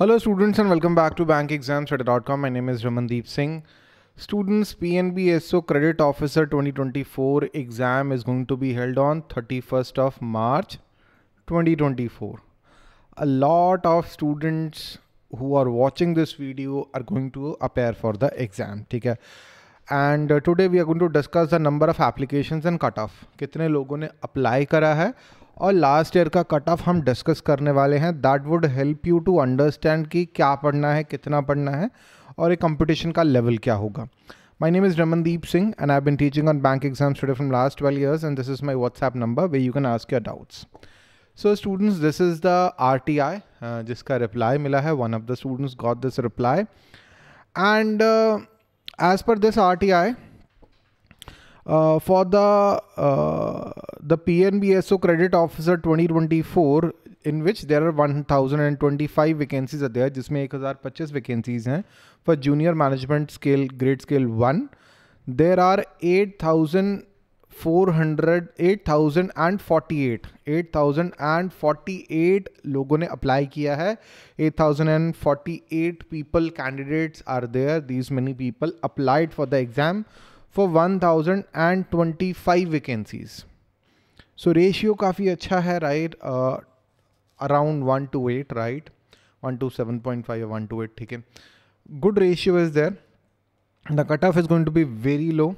Hello students and welcome back to bank exam set dot com my name is Ramandeep Singh students P N B S O credit officer twenty twenty four exam is going to be held on thirty first of March twenty twenty four a lot of students who are watching this video are going to appear for the exam ठीक है and today we are going to discuss the number of application and cut off कितने लोगों ने apply करा है और last year का cut off हम डिस्कस करने वाले हैं that would help you to understand कि क्या पढ़ना है कितना पढ़ना है और एक कंपटीशन का लेवल क्या होगा my name is Ramandeep Singh and I been teaching on bank exam study from last twelve years and this is my WhatsApp number way you can ask your doubts so students this is the R T I जिसका reply मिला है one of the students got this reply and as per this R T I Uh, for the uh, the PNBSO credit officer 2024 in which there are 1025 vacancies are there जिसमें 1025 vacancies हैं for junior management scale grade scale 1 there are 8400 8048 8048 लोगों ने apply किया है 8048 people candidates are there these many people applied for the exam for one thousand and twenty five vacancies so ratio काफ़ी अच्छा है right around one two eight right one two seven point five one two eight ठीक है good ratio is there the cut off is going to be very low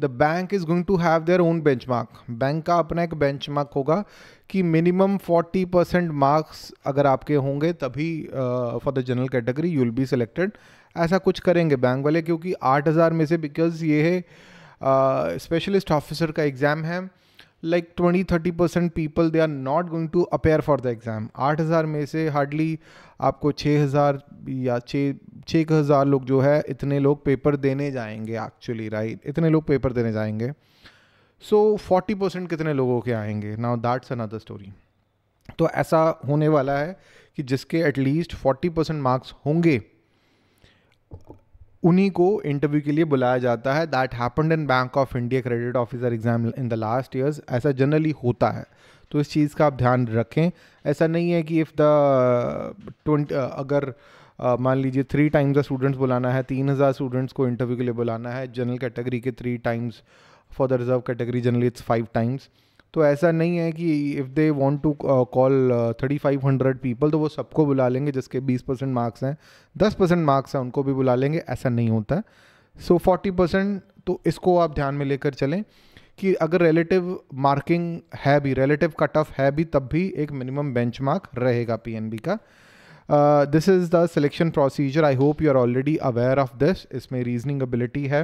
the bank is going to have their own benchmark bank का अपना एक bench mark होगा कि minimum forty percent marks अगर आपके होंगे तभी for the general category you will be selected ऐसा कुछ करेंगे बैंक वाले क्योंकि आठ हज़ार में से बिकॉज ये है स्पेशलिस्ट ऑफिसर का एग्ज़ाम है like twenty thirty percent people they are not going to appear for the exam आठ हज़ार में से हार्डली आपको छः हज़ार या छः छः हज़ार लोग जो है इतने लोग पेपर देने जाएंगे एक्चुअली राइट right? इतने लोग पेपर देने जाएंगे सो फोर्टी परसेंट कितने लोगों के आएंगे नाउ दैट्स अनदर स्टोरी तो ऐसा होने वाला है कि जिसके एटलीस्ट फोर्टी परसेंट मार्क्स होंगे उन्हीं को इंटरव्यू के लिए बुलाया जाता है that happened in Bank of India credit officer exam in the last years ऐसा जनरली होता है तो इस चीज़ का आप ध्यान रखें ऐसा नहीं है कि इफ़ द ट्वेंट अगर मान लीजिए थ्री टाइम्स द स्टूडेंट्स बुलाना है तीन हज़ार स्टूडेंट्स को इंटरव्यू के लिए बुलाना है जनरल कैटेगरी के three times for the reserve category generally it's five times तो ऐसा नहीं है कि if they want to call thirty five hundred people तो वो सबको बुला लेंगे जिसके बीस परसेंट मार्क्स हैं दस परसेंट मार्क्स हैं उनको भी बुला लेंगे ऐसा नहीं होता सो फोर्टी परसेंट तो इसको आप ध्यान में लेकर चलें कि अगर रिलेटिव मार्किंग है भी रिलेटिव कट ऑफ है भी तब भी एक मिनिमम बेंच रहेगा पी का this is the selection procedure I hope you are already aware of this इसमें रीजनिंग एबिलिटी है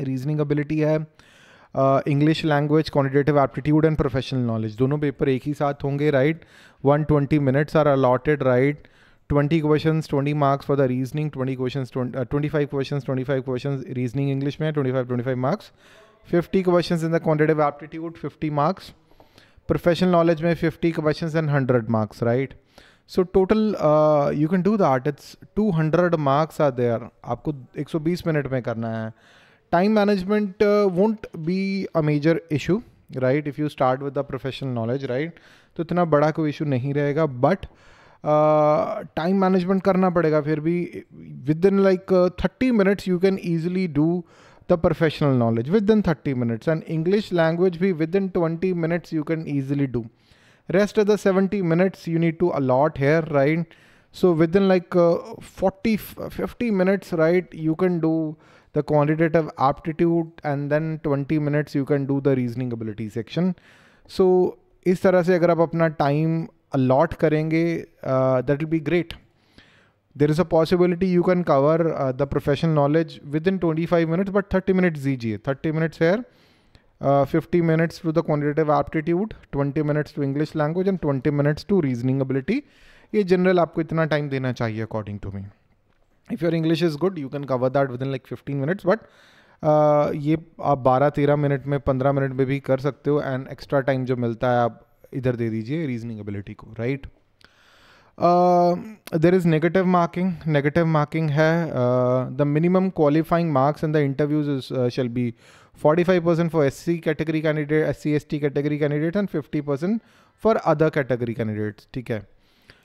रीजनिंग एबिलिटी है English language quantitative aptitude and professional knowledge दोनों पेपर एक ही साथ होंगे right one twenty minutes are allotted right twenty question twenty marks for the reasoning twenty question twenty five question twenty five question reasoning English में twenty five twenty five marks fifty question in the quantitative aptitude fifty marks professional knowledge में fifty question and hundred marks right so total you can do that it's two hundred marks are there आपको एक सौ बीस minute में करना है time management uh, won't be a major issue right if you start with the professional knowledge right तो इतना बड़ा कोई इशू नहीं रहेगा बट टाइम मैनेजमेंट करना पड़ेगा फिर भी within like thirty minutes you can easily do the professional knowledge within thirty minutes and English language भी within twenty minutes you can easily do rest of the seventy minutes you need to allot here right so within like uh, 40 50 minutes right you can do the quantitative aptitude and then 20 minutes you can do the reasoning ability section so is tarah se agar aap apna time allot karenge uh, that will be great there is a possibility you can cover uh, the professional knowledge within 25 minutes but 30 minutes ZG, 30 minutes here uh, 50 minutes to the quantitative aptitude 20 minutes to english language and 20 minutes to reasoning ability ये general आपको इतना time देना चाहिए according to me if your English is good you can cover that within like fifteen minutes but ये आप बारह तेरह minute में पंद्रह मिनट में भी कर सकते हो एंड एक्स्ट्रा टाइम जो मिलता है आप इधर दे दीजिए रीजनिंग एबिलिटी को right there is negative marking negative marking है the minimum qualifying marks in the interviews shall be forty five percent for S C category candidate S C S T category candidate and fifty percent for other category candidates ठीक है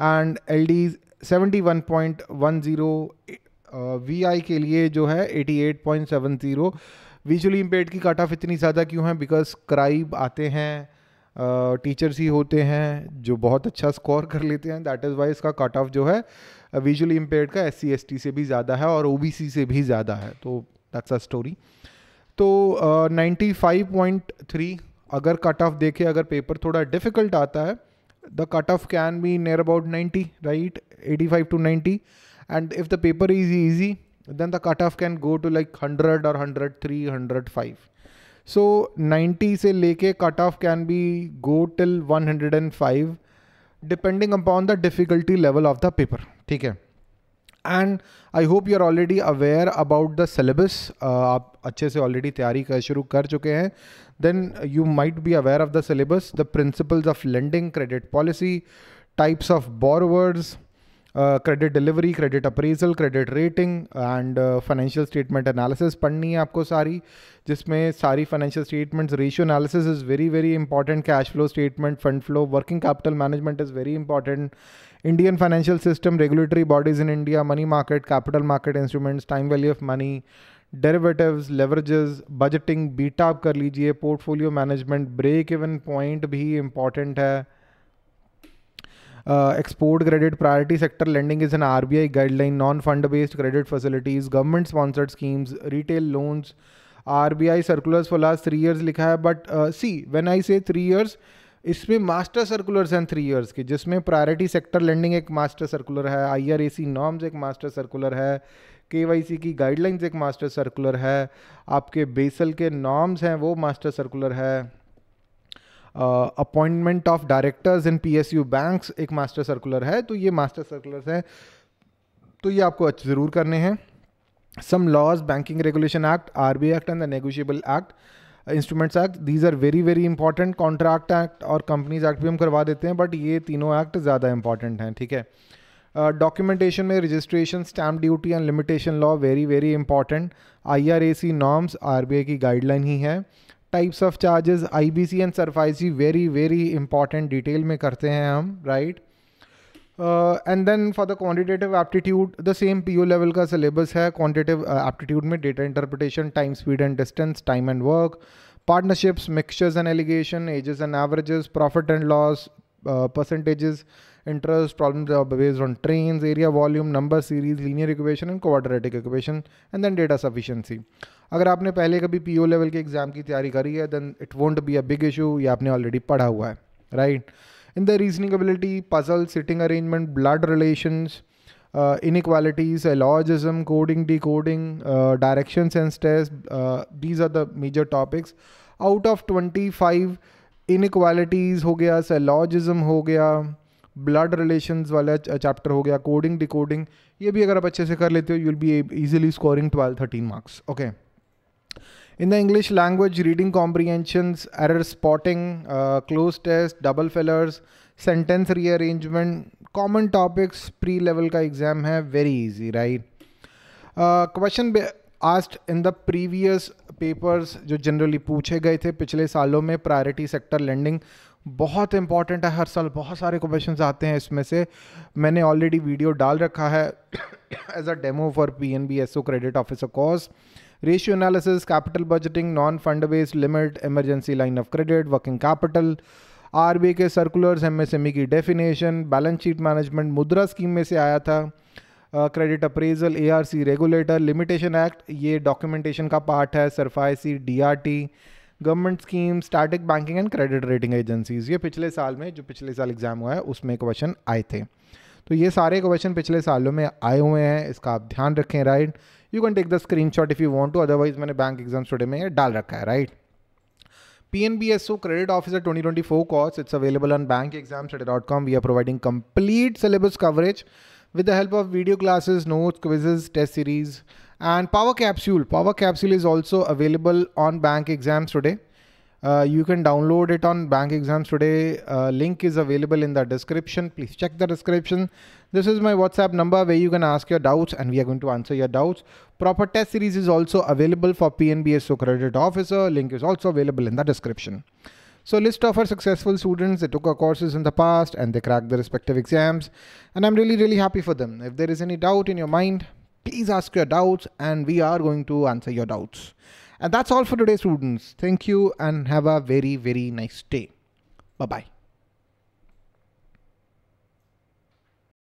and L D seventy one point one zero V I के लिए जो है eighty eight point seven zero visually impaired की cut off इतनी ज़्यादा क्यों है बिकॉज क्राइब आते हैं टीचर्स uh, ही होते हैं जो बहुत अच्छा स्कोर कर लेते हैं दैट इज़ वाई इसका कट ऑफ जो है विजुअली uh, इम्पेयर का एस सी से भी ज़्यादा है और ओ से भी ज़्यादा है तो दैट्स अ स्टोरी तो नाइन्टी फाइव पॉइंट थ्री अगर कट ऑफ देखे अगर पेपर थोड़ा डिफ़िकल्ट आता है the cutoff can be near about 90, right? 85 to 90. And if the paper is easy, then the cutoff can go to like 100 or 103, 105. So 90 से लेके cutoff can be go till 105 depending upon the difficulty level of the paper. ठीक है and I hope you are already aware about the syllabus आप अच्छे से already तैयारी कर शुरू कर चुके हैं then you might be aware of the syllabus the principles of lending credit policy types of borrowers credit delivery credit appraisal credit rating and financial statement analysis पढ़नी है आपको सारी जिसमें सारी financial statements ratio analysis is very very important cash flow statement fund flow working capital management is very important Indian financial system regulatory bodies in India money market capital market instruments time value of money derivatives leverages budgeting बीटाप कर लीजिए portfolio management break even point भी important है export credit priority sector lending is an R B I guideline non fund based credit facilities government sponsored schemes retail loans R B I circulars for last three years लिखा है but see when I say three years इसमें master circulars हैं three years के जिसमें priority sector lending एक master circular है आई R A C norms एक master circular है के वाई सी की गाइडलाइंस एक मास्टर सर्कुलर है आपके बेसल के नॉर्म्स हैं वो मास्टर सर्कुलर है appointment of directors in PSU banks एक मास्टर सर्कुलर है तो ये मास्टर सर्कुलर्स हैं तो ये आपको ज़रूर करने हैं some laws banking regulation act R B act and the negotiable act instruments act these are very very important contract act और कंपनीज एक्ट भी हम करवा देते हैं बट ये तीनों एक्ट ज़्यादा इंपॉर्टेंट हैं ठीक है डॉक्यूमेंटेशन uh, में registration stamp duty and limitation law very very important I R A C norms R B I की गाइडलाइन ही है types of charges IBC and SARFAESI very very important detail में करते हैं हम right and then for the quantitative aptitude the same PO level का syllabus है quantitative aptitude uh, में data interpretation time speed and distance time and work partnerships mixtures and alligation ages and averages profit and loss percentages interest problem based on trains, area, volume, number, series, linear equation and quadratic equation and then data sufficiency. अगर आपने पहले कभी P level के exam की तैयारी करी है then it won't be a big issue ये आपने ऑलरेडी पढ़ा हुआ है right in the reasoning ability puzzle sitting arrangement blood relations inequalities syllogism coding decoding direction and stays these are the major topics out of twenty five inequalities हो गया सेलॉजिज्म हो गया blood relation वाला chapter हो गया coding decoding ये भी अगर आप अच्छे से कर लेते हो you be easily scoring twelve thirteen marks okay in the English language reading comprehension error spotting cloze test double fillers sentence rearrangement common topics pre level का एग्जाम है very easy right question asked in the previous papers जो generally पूछे गए थे पिछले सालों में priority sector lending बहुत इंपॉर्टेंट है हर साल बहुत सारे क्वेश्चन आते हैं इसमें से मैंने ऑलरेडी वीडियो डाल रखा है as a demo for P N B S O credit officer course ratio analysis capital budgeting non fund based limit emergency line of credit working capital R B के circulars M S M E की definition balance sheet management Mudra scheme में से आया था credit appraisal A R C regulator limitation act ये documentation का part है SARFAESI D R T government scheme static banking and credit rating agencies ये पिछले साल में जो पिछले साल एग्जाम हुआ है उसमें क्वेश्चन आए थे तो ये सारे क्वेश्चन पिछले सालों में आए हुए हैं इसका आप ध्यान रखें right you can take the screen shot if you want to otherwise मैंने बैंक एग्जाम स्टूडे में डाल रखा है right P N B S O credit officer twenty twenty four course it's available on bank exam study dot com we are providing complete syllabus coverage with the help of video classes, notes, quizzes, test series, and Power Capsule. Power Capsule is also available on Bank Exams today. Uh, you can download it on Bank Exams today. Uh, link is available in the description. Please check the description. This is my WhatsApp number where you can ask your doubts and we are going to answer your doubts. Proper test series is also available for PNBSO so credit officer. Link is also available in the description. So list of our successful students, they took our courses in the past and they cracked the respective exams. And I'm really, really happy for them. If there is any doubt in your mind, please ask your doubts and we are going to answer your doubts. And that's all for today, students. Thank you and have a very, very nice day. Bye-bye.